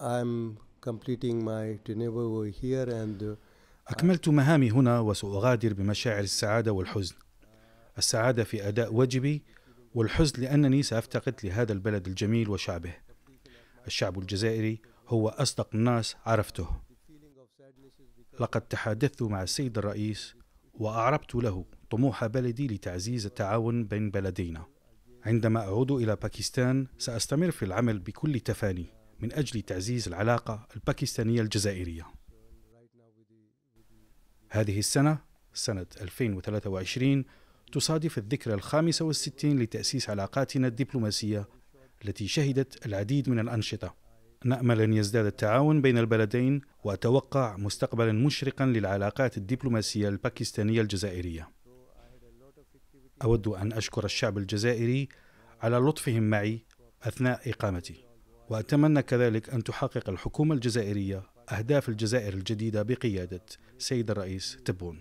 I'm completing my over here and uh, أكملت مهامي هنا وسأغادر بمشاعر السعادة والحزن السعادة في أداء واجبي والحزن لأنني سأفتقد لهذا البلد الجميل وشعبه الشعب الجزائري هو أصدق الناس عرفته لقد تحدثت مع السيد الرئيس وأعربت له طموح بلدي لتعزيز التعاون بين بلدينا عندما أعود إلى باكستان سأستمر في العمل بكل تفاني من أجل تعزيز العلاقة الباكستانية الجزائرية هذه السنة سنة 2023 تصادف الذكرى الخامسة والستين لتأسيس علاقاتنا الدبلوماسية التي شهدت العديد من الأنشطة نأمل أن يزداد التعاون بين البلدين وأتوقع مستقبلا مشرقا للعلاقات الدبلوماسية الباكستانية الجزائرية أود أن أشكر الشعب الجزائري على لطفهم معي أثناء إقامتي وأتمنى كذلك أن تحقق الحكومة الجزائرية أهداف الجزائر الجديدة بقيادة سيد الرئيس تبون.